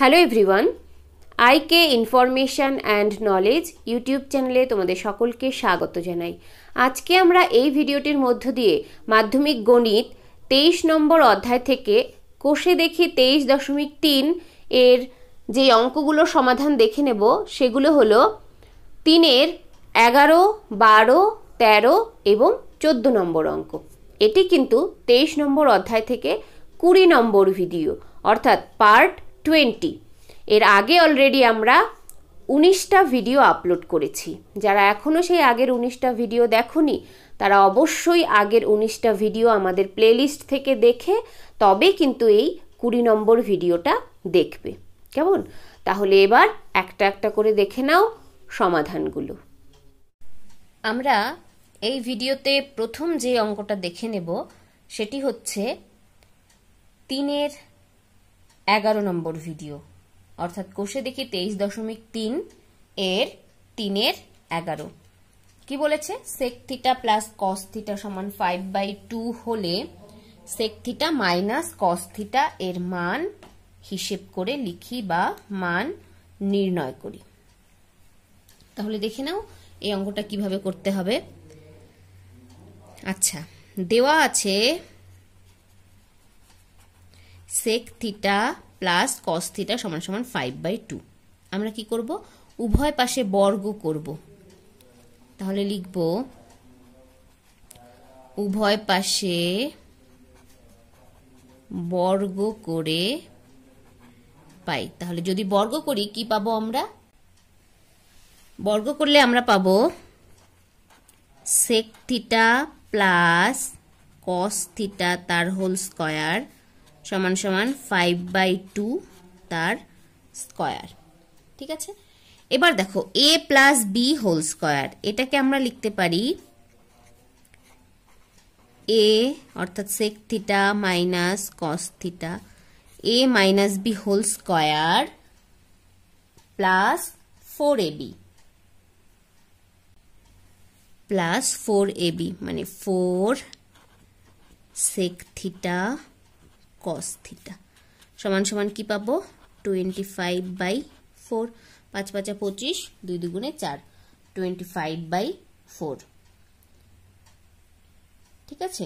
hello everyone IK information and knowledge YouTube চ্যানেলে তোমাদের সকলকে স্বাগত জানাই আজকে আমরা এই ভিডিওটির মধ্য দিয়ে মাধ্যমিক গণিত তেইশ নম্বর অধ্যায় থেকে কোষে দেখি তেইশ দশমিক তিন এর যে অঙ্কগুলো সমাধান দেখে নেব সেগুলো হলো তিনের এগারো বারো তেরো এবং চোদ্দো নম্বর অঙ্ক এটি কিন্তু তেইশ নম্বর অধ্যায় থেকে কুড়ি নম্বর ভিডিও অর্থাৎ পার্ট টোয়েন্টি এর আগে অলরেডি আমরা উনিশটা ভিডিও আপলোড করেছি যারা এখনও সেই আগের উনিশটা ভিডিও দেখনি তারা অবশ্যই আগের উনিশটা ভিডিও আমাদের প্লেলিস্ট থেকে দেখে তবে কিন্তু এই কুড়ি নম্বর ভিডিওটা দেখবে কেমন তাহলে এবার একটা একটা করে দেখে নাও সমাধানগুলো আমরা এই ভিডিওতে প্রথম যে অঙ্কটা দেখে নেব সেটি হচ্ছে তিনের এগারো নম্বর ভিডিও অর্থাৎ কোষে দেখি তেইশ দশমিক তিন এর তিনের এগারো কি বলেছে sec theta plus cos theta সমান ফাইভ বাই টু হলে sec theta minus cos theta এর মান হিসেব করে লিখি বা মান নির্ণয় করি তাহলে দেখে নাও এই অঙ্কটা কিভাবে করতে হবে আচ্ছা দেওয়া আছে sec theta plus cos theta সমান সমান ফাইভ বাই টু আমরা কি করব উভয় পাশে বর্গ করব তাহলে লিখব উভয় পাশে বর্গ করে পাই তাহলে যদি বর্গ করি কি পাবো আমরা বর্গ করলে আমরা পাবো sec theta plus cos theta তার হোল স্কয়ার সমান সমান ফাইভ বাই টু তার স্কয়ার ঠিক আছে এবার দেখো a plus b whole square এটাকে আমরা লিখতে পারি এ অর্থাৎ sec theta minus cos theta a minus b whole square plus four a b plus four a b মানে four sec theta cos theta সমান সমান কি পাবো টোয়েন্টি ফাইভ বাই ফোর পাঁচ পাঁচা পঁচিশ দুই দুগুণে চার টোয়েন্টি ফাইভ বাই ফোর ঠিক আছে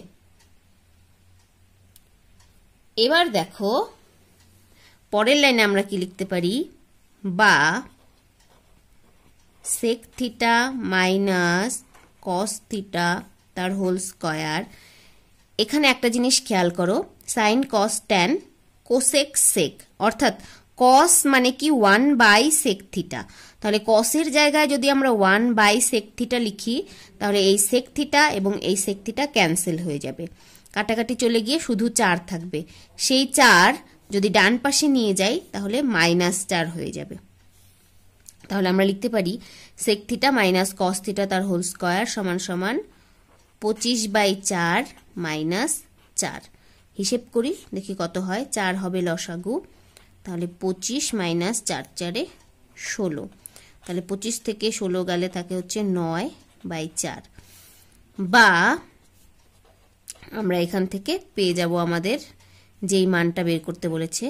এবার দেখো পরের লাইনে আমরা কি লিখতে পারি বা sec theta minus cos theta তার হোল স্কয়ার এখানে একটা জিনিস খেয়াল করো sine cos tan cosec sec অর্থাৎ কস মানে কি ওয়ান বাই সেক থিটা তাহলে কসের জায়গায় যদি আমরা ওয়ান বাই সেক থিটা লিখি তাহলে এই সেক থিটা এবং এই সেক থিটা ক্যান্সেল হয়ে যাবে কাটাকাটি চলে গিয়ে শুধু চার থাকবে সেই চার যদি ডান পাশে নিয়ে যাই তাহলে মাইনাস চার হয়ে যাবে তাহলে আমরা লিখতে পারি sec theta minus cos theta তার হোল স্কোয়ার সমান সমান পঁচিশ বাই চার মাইনাস চার হিসেব করি দেখি কত হয় চার হবে লসাগু তাহলে পঁচিশ মাইনাস চার চারে ষোলো তাহলে পঁচিশ থেকে ষোলো গেলে তাকে হচ্ছে নয় বাই চার বা আমরা এখান থেকে পেয়ে যাব আমাদের যেই মানটা বের করতে বলেছে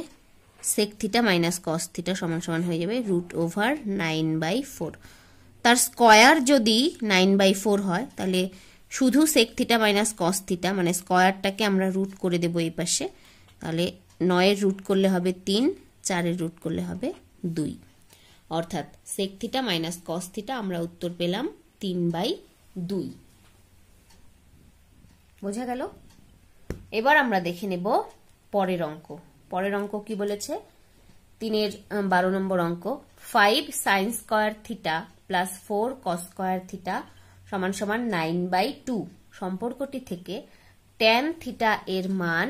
sec theta minus cos theta সমান সমান হয়ে যাবে root over nine by four তার স্কয়ার যদি নাইন বাই ফোর হয় তাহলে শুধু sec theta minus cos theta মানে স্কয়ারটাকে আমরা রুট করে দেবো এই পাশে তাহলে নয়ের রুট করলে হবে তিন চারের রুট করলে হবে দুই অর্থাৎ sec theta minus cos theta আমরা উত্তর পেলাম তিন বাই দুই বোঝা গেল এবার আমরা দেখে নেব পরের অঙ্ক পরের অঙ্ক কি বলেছে তিনের বারো নম্বর অঙ্ক five sine square theta plus four cos square theta সমান সমান নাইন বাই টু সম্পর্কটি থেকে ট্যান থিটা এর মান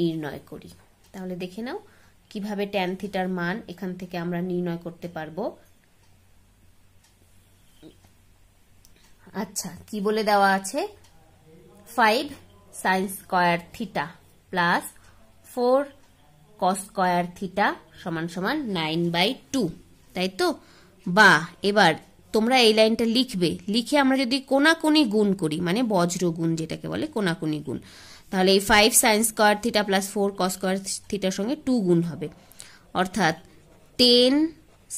নির্ণয় করি তাহলে দেখে নাও কিভাবে ট্যান থিটার মান এখান থেকে আমরা নির্ণয় করতে পারবো আচ্ছা কি বলে দেওয়া আছে five sine square theta plus four cos square theta সমান সমান নাইন বাই টু তাই তো বা এবার তোমরা এই লাইনটা লিখবে লিখে আমরা যদি কোনাকুনি গুণ করি মানে বজ্র গুণ যেটাকে বলে কোনাকুনি গুণ তাহলে এই five sines square theta plus four cos square থিটার সঙ্গে টু গুণ হবে অর্থাৎ ten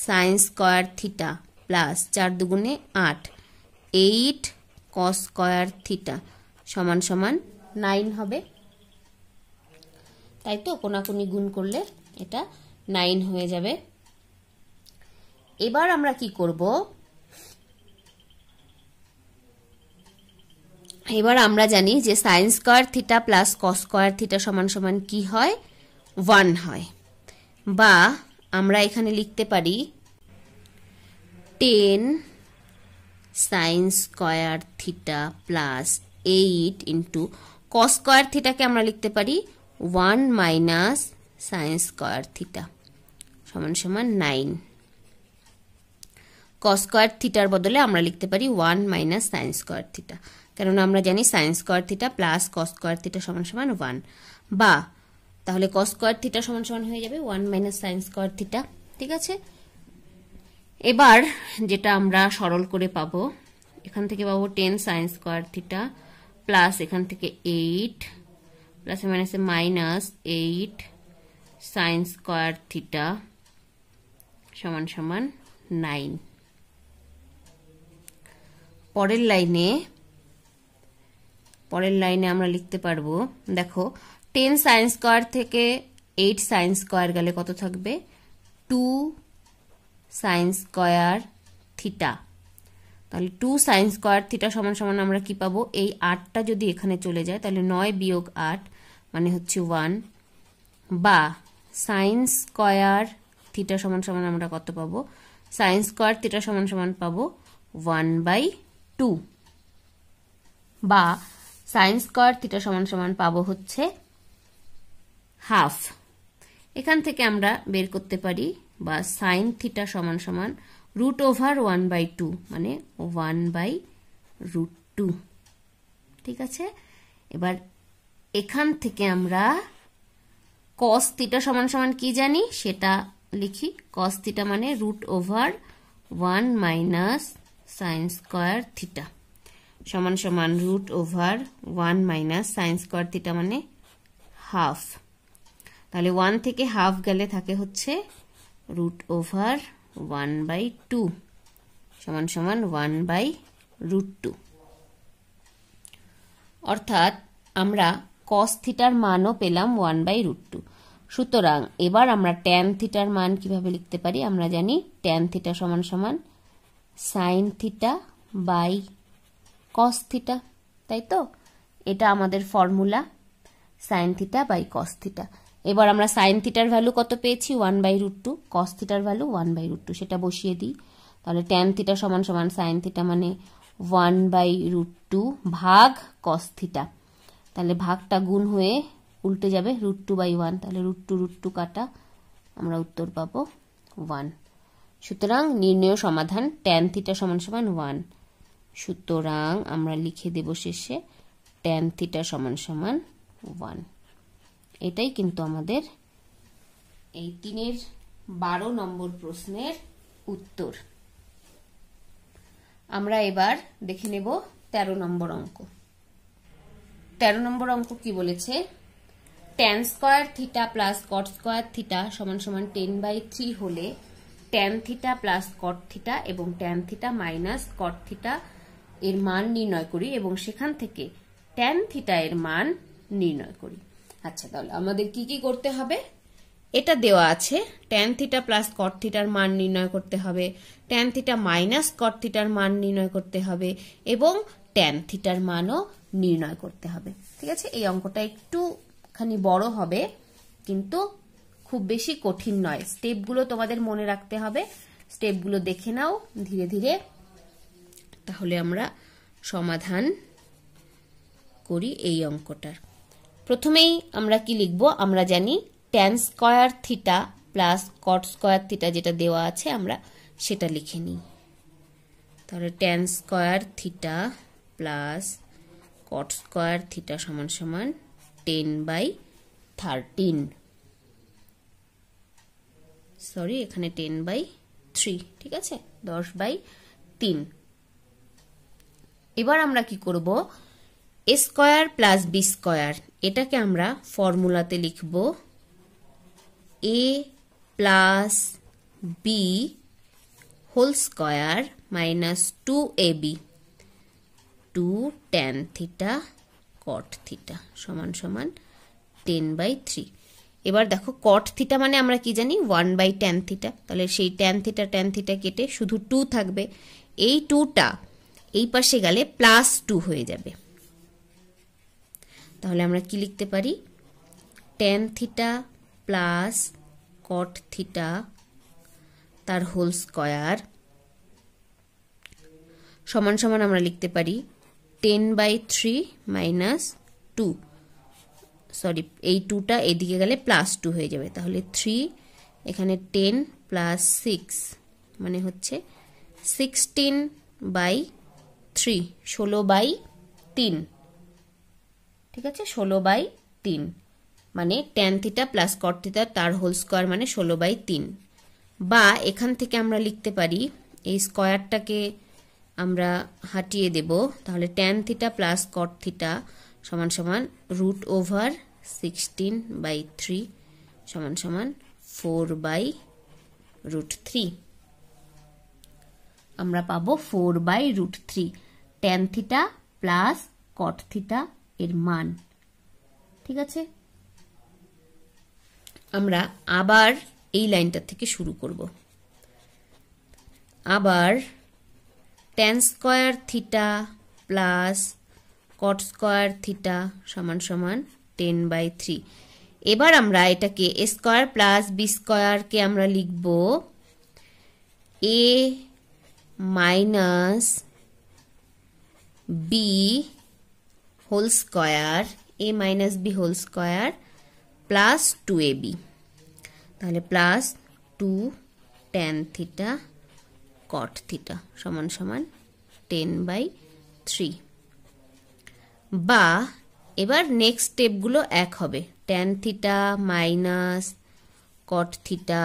sines square theta plus চার দুগুণে আট এইট কস স্কোয়ার থিটা সমান সমান নাইন হবে তাই তো কোনাকুনি গুণ করলে এটা নাইন হয়ে যাবে এবার আমরা কি করব এবার আমরা জানি যে sine square theta plus cos square theta সমান সমান কি হয় ওয়ান হয় বা আমরা এখানে লিখতে পারি ten sine square theta plus eight into cos square থিটাকে আমরা লিখতে পারি one minus sine square theta সমান সমান নাইন কস স্কোয়ার থিটার বদলে আমরা লিখতে পারি one minus sine square theta কারণ আমরা জানি sine square theta plus cos square theta সমান সমান ওয়ান বা তাহলে কস স্কোয়ার থিটা সমান সমান হয়ে যাবে one minus sine square theta ঠিক আছে এবার যেটা আমরা সরল করে পাবো এখান থেকে পাবো ten sine square theta plus এখান থেকে এইট প্লাস মাইনাসে minus eight sine square theta সমান সমান নাইন পরের লাইনে পরের লাইনে আমরা লিখতে পারবো দেখো টেন সাইন স্কোয়ার থেকে এইট সাইন স্কোয়ার গেলে কত থাকবে টু সাইন স্কোয়ার থিটা তাহলে টু সাইন স্কোয়ার থিটা সমান সমান আমরা কি পাবো এই আটটা যদি এখানে চলে যায় তাহলে নয় বিয়োগ আট মানে হচ্ছে ওয়ান বা সাইন স্কোয়ার থিটা সমান সমান আমরা কত পাবো সাইন স্কোয়ার থিটা সমান সমান পাবো ওয়ান বাই টু বা সাইন স্কোয়ার থিটা সমান সমান পাবো হচ্ছে হাফ এখান থেকে আমরা বের করতে পারি বা সাইন থিটা সমান সমান root over one by two মানে ওয়ান বাই রুট টু ঠিক আছে এবার এখান থেকে আমরা কস থিটা সমান সমান কি জানি সেটা লিখি কস থিটা মানে root over one minus sine square theta সমান সমান root over one minus sine square theta মানে হাফ তাহলে ওয়ান থেকে হাফ গেলে থাকে হচ্ছে root over one by two সমান সমান ওয়ান বাই রুট টু অর্থাৎ আমরা কস থিটার মানও পেলাম ওয়ান বাই রুট টু সুতরাং এবার আমরা ট্যান থিটার মান কিভাবে লিখতে পারি আমরা জানি ট্যান থিটা সমান সমান sine theta by cos theta তাই তো এটা আমাদের formula sine theta by cos theta এবার আমরা সাইন থিটার ভ্যালু কত পেয়েছি one by root two cos থিটার value one by root two সেটা বসিয়ে দিই তাহলে ট্যান থিটা সমান সমান সাইন থিটা মানে ওয়ান বাই রুট টু ভাগ কস থিটা তাহলে ভাগটা গুণ হয়ে উল্টে যাবে রুট টু বাই ওয়ান তাহলে রুট টু রুট টু কাটা আমরা উত্তর পাবো ওয়ান সুতরাং নির্ণয় সমাধান ট্যান থিটা সমান সমান ওয়ান সুতরাং আমরা লিখে দেব শেষে ট্যান থিটা সমান সমান ওয়ান এটাই কিন্তু আমাদের এই তিনের বারো নম্বর প্রশ্নের উত্তর আমরা এবার দেখে নেব ১৩ নম্বর অঙ্ক ১৩ নম্বর অঙ্ক কি বলেছে tan square theta plus cot square theta সমান সমান টেন বাই থ্রি হলে tan theta plus cot theta এবং tan theta minus cot theta এর মান নির্ণয় করি এবং সেখান থেকে ট্যান থিটা এর মান নির্ণয় করি আচ্ছা তাহলে আমাদের কি কি করতে হবে এটা দেওয়া আছে ট্যান থিটা প্লাস কট থিটার মান নির্ণয় করতে হবে ট্যান থিটা মাইনাস কট থিটার মান নির্ণয় করতে হবে এবং ট্যান থিটার মানও নির্ণয় করতে হবে ঠিক আছে এই অঙ্কটা একটুখানি বড় হবে কিন্তু খুব বেশি কঠিন নয় স্টেপগুলো তোমাদের মনে রাখতে হবে স্টেপগুলো দেখে নাও ধীরে ধীরে তাহলে আমরা সমাধান করি এই অঙ্কটার প্রথমেই আমরা কি লিখব আমরা জানি tan square theta plus cot square theta যেটা দেওয়া আছে আমরা সেটা লিখে নিই তাহলে tan square theta plus cot square theta সমান সমান টেন বাই থার্টিন সরি এখানে টেন বাই থ্রি ঠিক আছে দশ বাই তিন এবার আমরা কি করব a square plus b square এটাকে আমরা ফর্মুলাতে লিখব a plus b whole square minus two a b two tan theta cot theta সমান সমান টেন বাই থ্রি এবার দেখো কট থিটা মানে আমরা কি জানি ওয়ান বাই ট্যান থিটা তাহলে সেই ট্যান থিটা ট্যান থিটা কেটে শুধু টু থাকবে এই টুটা এই পাশে গেলে প্লাস টু হয়ে যাবে তাহলে আমরা কি লিখতে পারি tan theta plus cot theta তার হোল স্কয়ার সমান সমান আমরা লিখতে পারি ten by three minus two sorry এই টুটা এদিকে গেলে প্লাস টু হয়ে যাবে তাহলে থ্রি এখানে টেন প্লাস সিক্স মানে হচ্ছে সিক্সটিন বাই থ্রি ষোলো বাই তিন ঠিক আছে ষোলো বাই তিন মানে tan theta plus cot theta তার হোল স্কোয়ার মানে ষোলো বাই তিন বা এখান থেকে আমরা লিখতে পারি এই স্কোয়ারটাকে আমরা হাটিয়ে দেব তাহলে tan theta plus cot theta সমান সমান root over sixteen by three সমান সমান ফোর বাই রুট থ্রি আমরা পাবো four by root three tan theta plus cot theta এর মান ঠিক আছে আমরা আবার এই লাইনটা থেকে শুরু করব আবার tan square theta plus cot square theta সমান সমান টেন বাই থ্রি এবার আমরা এটাকে এ স্কোয়ার প্লাস বি স্কোয়ারকে আমরা লিখব a minus b whole square a minus b whole square plus two a b তাহলে plus two tan theta cot theta সমান সমান টেন বাই থ্রি বা এবার নেক্সট স্টেপগুলো এক হবে tan theta minus cot theta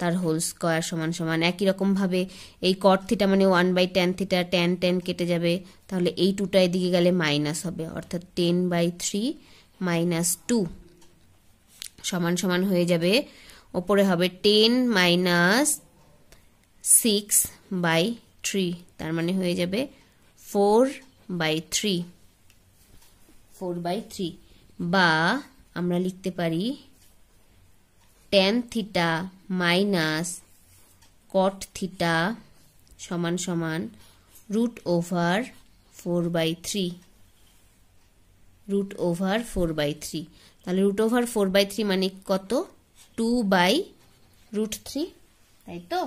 তার হোল স্কোয়ার সমান সমান একই রকমভাবে এই কট থিটা মানে one by tan theta tan tan কেটে যাবে তাহলে এই টুটা এদিকে গেলে মাইনাস হবে অর্থাৎ ten by three minus two সমান সমান হয়ে যাবে ওপরে হবে ten minus six by three তার মানে হয়ে যাবে four by three four by three বা আমরা লিখতে পারি tan theta minus cot theta সমান সমান root over four by three root over four by three তাহলে root over four by three মানে কত টু বাই রুট থ্রি তাই তো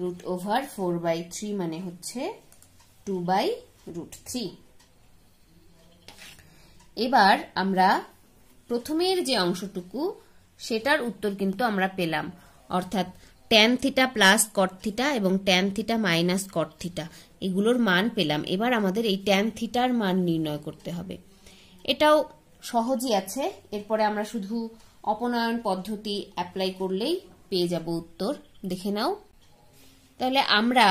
root over four by three মানে হচ্ছে টু বাই রুট থ্রি এবার আমরা প্রথমের যে অংশটুকু সেটার উত্তর কিন্তু আমরা পেলাম অর্থাৎ ট্যান থিটা প্লাস কর্থিটা এবং ট্যান থিটা মাইনাস কর্থিটা এগুলোর মান পেলাম এবার আমাদের এই ট্যান থিটার মান নির্ণয় করতে হবে এটাও সহজই আছে এরপরে আমরা শুধু অপনয়ন পদ্ধতি অ্যাপ্লাই করলেই পেয়ে যাব উত্তর দেখে নাও তাহলে আমরা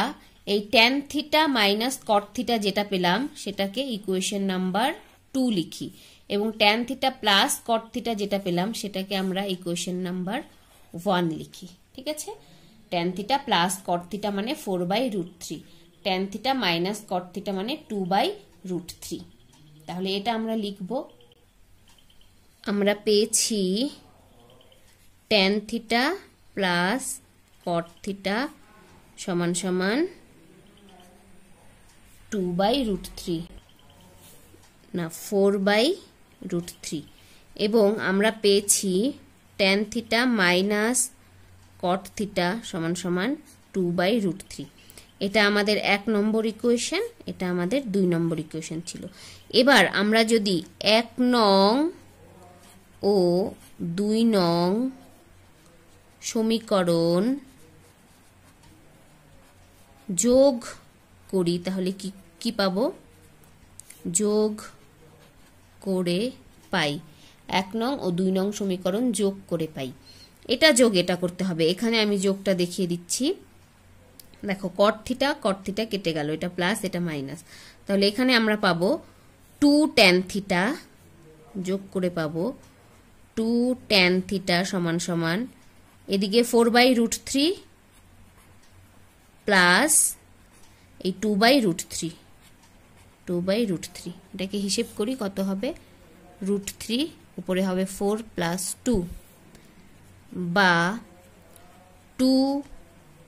এই ট্যান থিটা মাইনাস কর্থিটা যেটা পেলাম সেটাকে ইকুয়েশন নাম্বার টু লিখি এবং tan theta plus cot theta যেটা পেলাম সেটাকে আমরা ইকুয়েশন নাম্বার ওয়ান লিখি ঠিক আছে tan theta plus cot theta মানে four by root three tan theta minus cot theta মানে টু বাই রুট থ্রি তাহলে এটা আমরা লিখব আমরা পেয়েছি tan theta plus cot theta সমান সমান টু বাই রুট থ্রি না ফোর বাই রুট থ্রি এবং আমরা পেয়েছি tan theta minus cot theta সমান সমান টু বাই রুট থ্রি এটা আমাদের এক নম্বর ইকুয়েশন এটা আমাদের দুই নম্বর ইকুয়েশন ছিল এবার আমরা যদি এক নং ও দুই নং সমীকরণ যোগ করি তাহলে কি কি পাবো যোগ করে পাই এক নং ও দুই নং সমীকরণ যোগ করে পাই এটা যোগ এটা করতে হবে এখানে আমি যোগটা দেখিয়ে দিচ্ছি দেখো কট থিটা কট থিটা কেটে গেল এটা প্লাস এটা মাইনাস তাহলে এখানে আমরা পাবো টু ট্যান থিটা যোগ করে পাবো টু ট্যান থিটা সমান সমান এদিকে four by root three plus এই two by root three two by root three এটাকে হিসেব করি কত হবে রুট থ্রি উপরে হবে ফোর প্লাস টু বা টু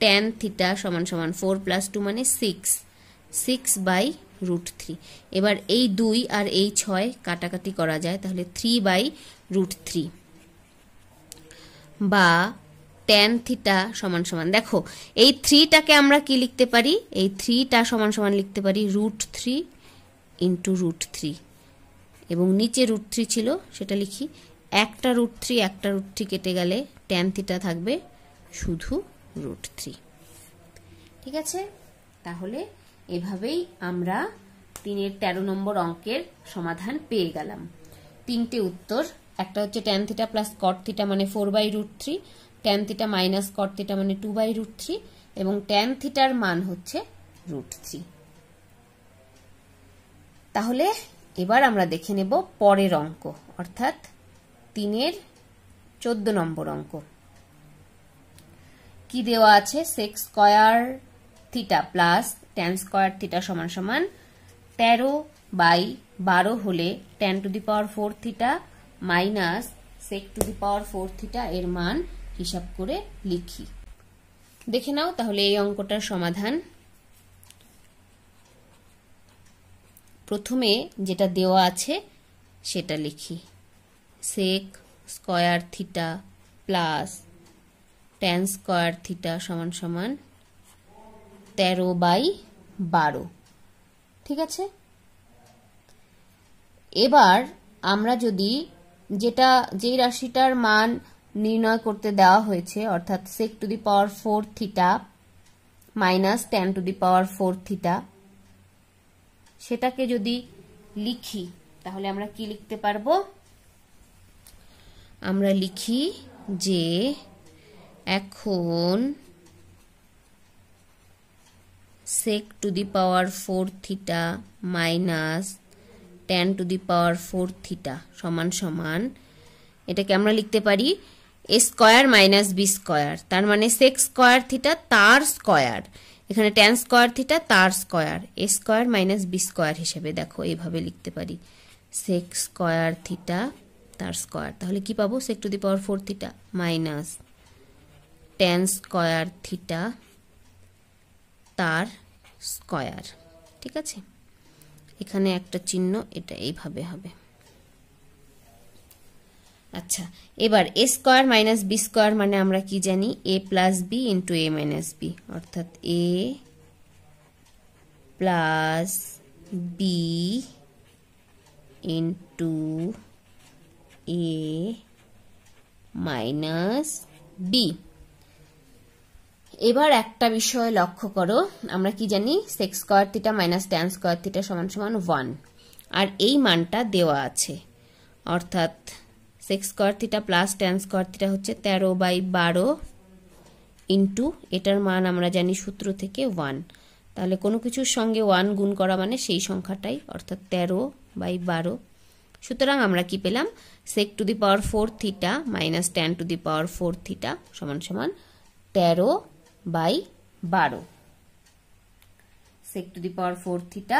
টেন থিটা সমান সমান ফোর প্লাস টু মানে six six by root three এবার এই দুই আর এই ছয় কাটাকাটি করা যায় তাহলে থ্রি বাই রুট থ্রি বা টেন থিটা সমান সমান দেখো এই থ্রিটাকে আমরা কি লিখতে পারি এই থ্রিটা সমান সমান লিখতে পারি root three into root three এবং নিচে রুট থ্রি ছিল সেটা লিখি একটা রুট থ্রি একটা রুট থ্রি কেটে গেলে ট্যান থিটা থাকবে শুধু রুট থ্রি ঠিক আছে তাহলে এভাবেই আমরা তিনের তেরো নম্বর অঙ্কের সমাধান পেয়ে গেলাম তিনটে উত্তর একটা হচ্ছে tan theta plus cot theta মানে four by root three tan theta minus cot theta মানে টু বাই রুট থ্রি এবং ট্যান থিটার মান হচ্ছে রুট থ্রি তাহলে এবার আমরা দেখে নেব পরের অঙ্ক অর্থাৎ তিনের চোদ্দ নম্বর অঙ্ক কি দেওয়া আছে sec square theta plus tan square theta সমান সমান তেরো বাই বারো হলে tan to the power four theta minus sec to the power four theta এর মান হিসাব করে লিখি দেখে নাও তাহলে এই অঙ্কটার সমাধান প্রথমে যেটা দেওয়া আছে সেটা লিখি sec square theta plus tan square theta সমান সমান তেরো বাই বারো ঠিক আছে এবার আমরা যদি যেটা যেই রাশিটার মান নির্ণয় করতে দেওয়া হয়েছে অর্থাৎ sec to the power four theta minus tan to the power four theta সেটাকে যদি লিখি তাহলে আমরা কি লিখতে পারবো আমরা লিখি যে এখন sec to the power four theta minus tan to the power four theta সমান সমান এটাকে আমরা লিখতে পারি A square minus B square তার মানে সেক স্কোয়ার থিটা তার স্কোয়ার এখানে ট্যান স্কোয়ার থিটা তার square A square minus B square হিসেবে দেখো এইভাবে লিখতে পারি সেক স্কোয়ার থিটা তার স্কোয়ার তাহলে কি পাবো sec to the power four theta minus tan square theta তার স্কোয়ার ঠিক আছে এখানে একটা চিহ্ন এটা এইভাবে হবে আচ্ছা এবার A square minus B square মানে আমরা কি জানি A plus B into A minus B অর্থাৎ A plus B into A minus B এবার একটা বিষয় লক্ষ্য করো আমরা কি জানি sec square theta minus tan square theta সমান সমান ওয়ান আর এই মানটা দেওয়া আছে অর্থাৎ sec square theta plus tan square theta হচ্ছে তেরো বাই বারো ইন্টু এটার মান আমরা জানি সূত্র থেকে ওয়ান তাহলে কোনো কিছুর সঙ্গে ওয়ান গুণ করা মানে সেই সংখ্যাটাই অর্থাৎ তেরো বাই বারো সুতরাং আমরা কি পেলাম sec to the power four theta minus tan to the power four theta সমান সমান তেরো বাই বারো sec to the power four theta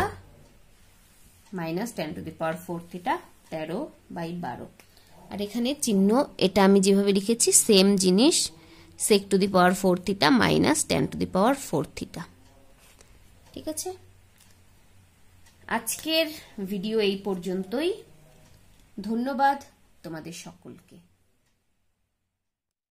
minus tan to the power four theta তেরো বাই বারো আর এখানে চিহ্ন এটা আমি যেভাবে লিখেছি সেম জিনিস sec to the power four theta minus tan to the power four theta ঠিক আছে আজকের ভিডিও এই পর্যন্তই ধন্যবাদ তোমাদের সকলকে